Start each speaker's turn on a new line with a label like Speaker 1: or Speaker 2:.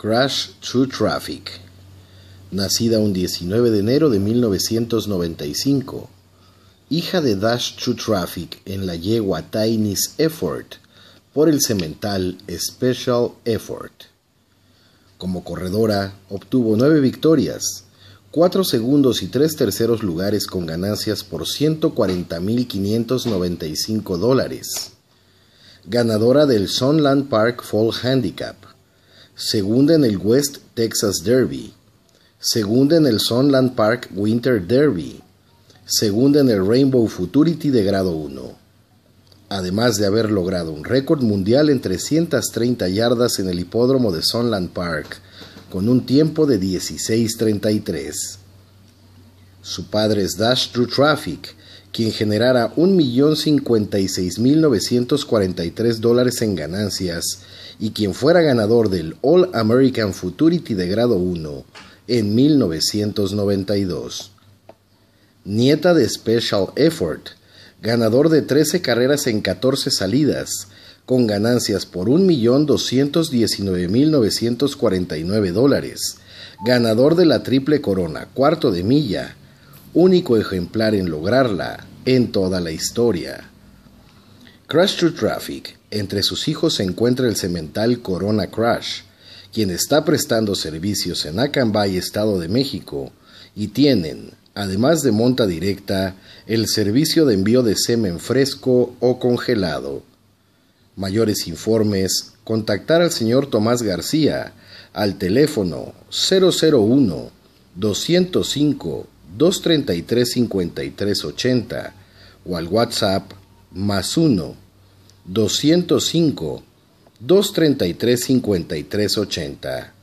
Speaker 1: Crash True Traffic, nacida un 19 de enero de 1995, hija de Dash True Traffic en la yegua Tiny's Effort por el cemental Special Effort. Como corredora, obtuvo nueve victorias, 4 segundos y 3 terceros lugares con ganancias por 140.595 dólares. Ganadora del Sunland Park Fall Handicap segunda en el West Texas Derby, segunda en el Sunland Park Winter Derby, segunda en el Rainbow Futurity de grado 1. Además de haber logrado un récord mundial en 330 yardas en el hipódromo de Sunland Park, con un tiempo de 16.33. Su padre es Dash Through Traffic, quien generara 1.056.943 dólares en ganancias y quien fuera ganador del All American Futurity de grado 1 en 1992. Nieta de Special Effort, ganador de 13 carreras en 14 salidas, con ganancias por 1.219.949 dólares, ganador de la Triple Corona, cuarto de milla, único ejemplar en lograrla en toda la historia. Crash to Traffic, entre sus hijos se encuentra el cemental Corona Crash, quien está prestando servicios en Acambay, Estado de México, y tienen, además de monta directa, el servicio de envío de semen fresco o congelado. Mayores informes, contactar al señor Tomás García al teléfono 001 205 dos treinta y tres cincuenta y tres ochenta, o al WhatsApp más uno doscientos cinco dos treinta y tres cincuenta y tres ochenta.